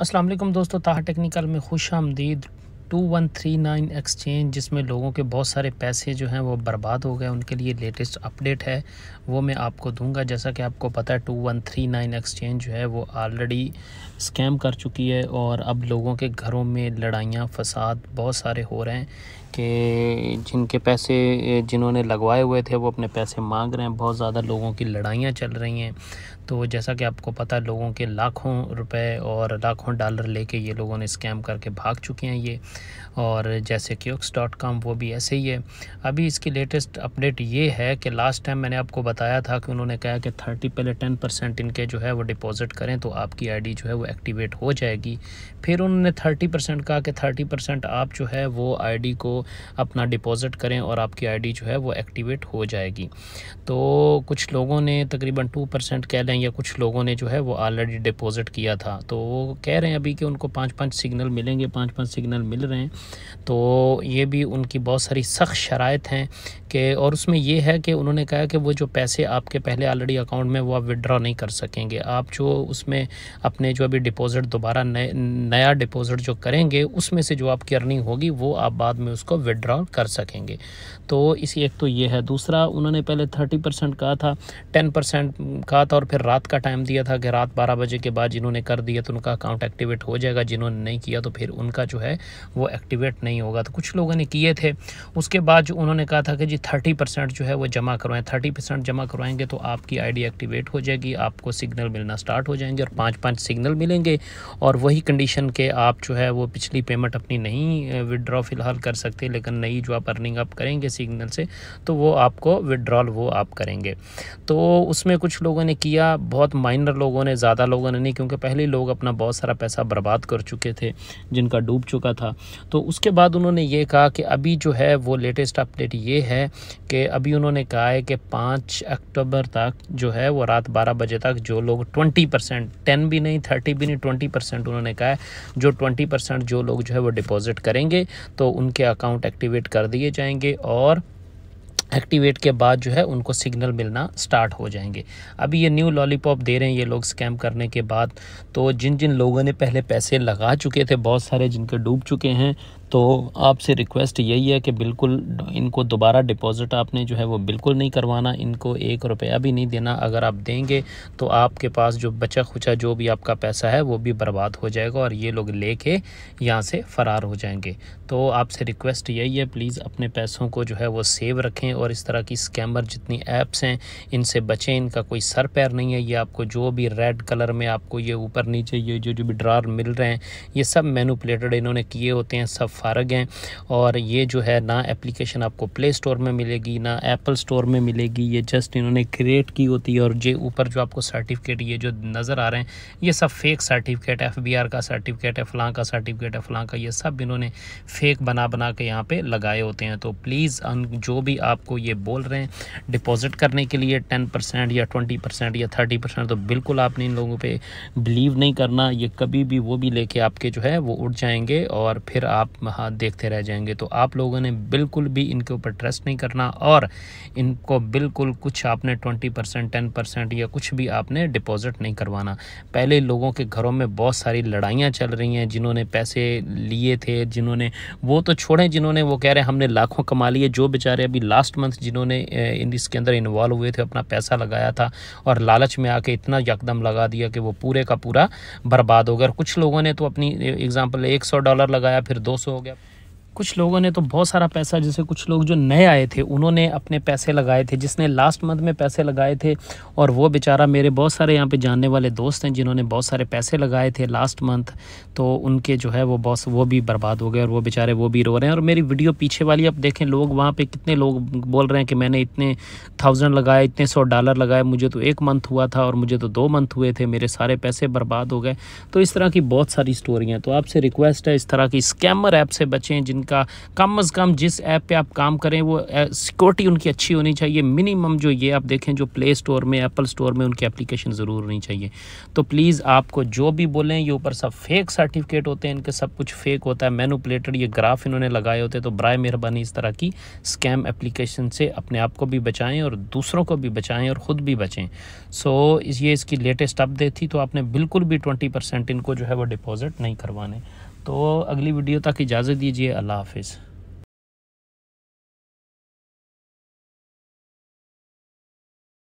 असलम दोस्तों ताहा टेक्निकल में खुश आमदीद two one three nine exchange जिसमें लोगों के बहुत सारे पैसे जो हैं वो बर्बाद हो गए उनके लिए लेटेस्ट अपडेट है वो मैं आपको दूंगा जैसा कि आपको पता है two one three nine exchange जो है वो ऑलरेडी स्कैम कर चुकी है और अब लोगों के घरों में लड़ाइयाँ फसाद बहुत सारे हो रहे हैं कि जिनके पैसे जिन्होंने लगवाए हुए थे वो अपने पैसे मांग रहे हैं बहुत ज़्यादा लोगों की लड़ाइयाँ चल रही हैं तो जैसा कि आपको पता है लोगों के लाखों रुपए और लाखों डॉलर लेके ये लोगों ने स्कैम करके भाग चुके हैं ये और जैसे क्यूक्स डॉट कॉम वो भी ऐसे ही है अभी इसकी लेटेस्ट अपडेट ये है कि लास्ट टाइम मैंने आपको बताया था कि उन्होंने कहा कि थर्टी पहले टेन परसेंट इनके जो है वो डिपॉजिट करें तो आपकी आईडी जो है वो एक्टिवेट हो जाएगी फिर उन्होंने थर्टी परसेंट कहा कि थर्टी परसेंट आप जो है वो आईडी को अपना डिपॉजिट करें और आपकी आई जो है वो एक्टिवेट हो जाएगी तो कुछ लोगों ने तकरीबन टू परसेंट कह लें हैं या कुछ लोगों ने जो है वो ऑलरेडी डिपॉजिट किया था तो वो कह रहे हैं अभी कि उनको पांच पांच सिग्नल मिलेंगे पांच पांच सिग्नल मिल रहे हैं तो ये भी उनकी बहुत सारी सख्त शराइ हैं कि और उसमें यह है कि उन्होंने कहा कि वो जो पैसे आपके पहले ऑलरेडी अकाउंट में वो आप विदड्रॉ नहीं कर सकेंगे आप जो उसमें अपने जो अभी डिपॉजिट दोबारा नया डिपॉजिट जो करेंगे उसमें से जो आपकी अर्निंग होगी वो आप बाद में उसको विड्रॉ कर सकेंगे तो इसी एक तो ये है दूसरा उन्होंने पहले थर्टी परसेंट कहा था टेन परसेंट कहा था और फिर रात का टाइम दिया था कि रात बारह बजे के बाद जिन्होंने कर दिया तो उनका अकाउंट एक्टिवेट हो जाएगा जिन्होंने नहीं किया तो फिर उनका जो है वो एक्टिवेट नहीं होगा तो कुछ लोगों ने किए थे उसके बाद जो उन्होंने कहा था कि जी थर्टी परसेंट जो है वो जमा करवाएं थर्टी परसेंट जमा करवाएंगे तो आपकी आईडी एक्टिवेट हो जाएगी आपको सिग्नल मिलना स्टार्ट हो जाएंगे और पाँच पाँच सिग्नल मिलेंगे और वही कंडीशन के आप जो है वो पिछली पेमेंट अपनी नहीं विदड्रॉ फ़िलहाल कर सकते लेकिन नई जो आप अर्निंग आप करेंगे सिग्नल से तो वो आपको विदड्रॉल वो आप करेंगे तो उसमें कुछ लोगों ने किया बहुत माइनर लोगों ने ज़्यादा लोगों ने नहीं क्योंकि पहले लोग अपना बहुत सारा पैसा बर्बाद कर चुके थे जिनका डूब चुका था तो उसके बाद उन्होंने ये कहा कि अभी जो है वो लेटेस्ट अपडेट ये है कि अभी उन्होंने कहा है कि पाँच अक्टूबर तक जो है वो रात बारह बजे तक जो लोग ट्वेंटी परसेंट टेन भी नहीं थर्टी भी नहीं ट्वेंटी परसेंट उन्होंने कहा है जो ट्वेंटी परसेंट जो लोग जो है वो डिपॉज़िट करेंगे तो उनके अकाउंट एक्टिवेट कर दिए जाएंगे और एक्टिवेट के बाद जो है उनको सिग्नल मिलना स्टार्ट हो जाएंगे अभी ये न्यू लॉलीपॉप दे रहे हैं ये लोग स्कैम करने के बाद तो जिन जिन लोगों ने पहले पैसे लगा चुके थे बहुत सारे जिनके डूब चुके हैं तो आपसे रिक्वेस्ट यही है कि बिल्कुल इनको दोबारा डिपॉज़िट आपने जो है वो बिल्कुल नहीं करवाना इनको एक रुपया भी नहीं देना अगर आप देंगे तो आपके पास जो बचा खुचा जो भी आपका पैसा है वो भी बर्बाद हो जाएगा और ये लोग ले के यहाँ से फ़रार हो जाएंगे तो आपसे रिक्वेस्ट यही है प्लीज़ अपने पैसों को जो है वो सेव रखें और इस तरह की स्कैमर जितनी ऐप्स हैं इनसे बचें इनका कोई सर पैर नहीं है ये आपको जो भी रेड कलर में आपको ये ऊपर नीचे ये जो जो भी ड्रार मिल रहे हैं ये सब मैनुपलेटेड इन्होंने किए होते हैं सब फ़ारग हैं और ये जो है ना एप्लीकेशन आपको प्ले स्टोर में मिलेगी ना एप्पल स्टोर में मिलेगी ये जस्ट इन्होंने क्रिएट की होती है और ये ऊपर जो आपको सर्टिफिकेट ये जो नज़र आ रहे हैं ये सब fake certificate F B R का सर्टिफिकेट है फलां का सर्टिफिकेट है फलां का ये सब इन्होंने फेक बना बना के यहाँ पर लगाए होते हैं तो प्लीज़ जो भी आपको ये बोल रहे हैं डिपॉज़िट करने के लिए टेन परसेंट या ट्वेंटी परसेंट या थर्टी परसेंट तो बिल्कुल आपने इन लोगों पर बिलीव नहीं करना ये कभी भी वो भी लेके आपके जो है वो उठ जाएंगे और फिर आप हाथ देखते रह जाएंगे तो आप लोगों ने बिल्कुल भी इनके ऊपर ट्रस्ट नहीं करना और इनको बिल्कुल कुछ आपने ट्वेंटी परसेंट टेन परसेंट या कुछ भी आपने डिपॉजिट नहीं करवाना पहले लोगों के घरों में बहुत सारी लड़ाइयाँ चल रही हैं जिन्होंने पैसे लिए थे जिन्होंने वो तो छोड़ें जिन्होंने वो कह रहे हैं हमने लाखों कमा लिए जो बेचारे अभी लास्ट मंथ जिन्होंने इसके अंदर इन्वॉल्व हुए थे अपना पैसा लगाया था और लालच में आके इतना यकदम लगा दिया कि वो पूरे का पूरा बर्बाद हो गया कुछ लोगों ने तो अपनी एग्ज़ाम्पल एक सौ डॉलर लगाया फिर दो सौ हो गया कुछ लोगों ने तो बहुत सारा पैसा जैसे कुछ लोग जो नए आए थे उन्होंने अपने पैसे लगाए थे जिसने लास्ट मंथ में पैसे लगाए थे और वो बेचारा मेरे बहुत सारे यहाँ पे जानने वाले दोस्त हैं जिन्होंने बहुत सारे पैसे लगाए थे लास्ट मंथ तो उनके जो है वो बहुत वो भी बर्बाद हो गए और वो बेचारे वो भी रो रहे हैं और मेरी वीडियो पीछे वाली आप देखें लोग वहाँ पर कितने लोग बोल रहे हैं कि मैंने इतने थाउजेंड लगाए इतने सौ डॉलर लगाए मुझे तो एक मंथ हुआ था और मुझे तो दो मंथ हुए थे मेरे सारे पैसे बर्बाद हो गए तो इस तरह की बहुत सारी स्टोरी हैं तो आपसे रिक्वेस्ट है इस तरह की स्कैमर ऐप से बचें जिन इनका कम अज़ कम जिस ऐप पे आप काम करें वो सिक्योरिटी उनकी अच्छी होनी चाहिए मिनिमम जो ये आप देखें जो प्ले स्टोर में एप्पल स्टोर में उनकी एप्लीकेशन ज़रूर होनी चाहिए तो प्लीज़ आपको जो भी बोलें ये ऊपर सब फेक सर्टिफिकेट होते हैं इनके सब कुछ फेक होता है मैनुपलेटेड ये ग्राफ इन्होंने लगाए होते हैं तो बर मेहरबानी इस तरह की स्कैम एप्लीकेशन से अपने आप को भी बचाएँ और दूसरों को भी बचाएँ और ख़ुद भी बचें सो ये इसकी लेटेस्ट अपडेट थी तो आपने बिल्कुल भी ट्वेंटी परसेंट इनको जो है वो डिपॉज़िट नहीं करवाने तो अगली वीडियो तक इजाज़त दीजिए अल्लाह हाफिज़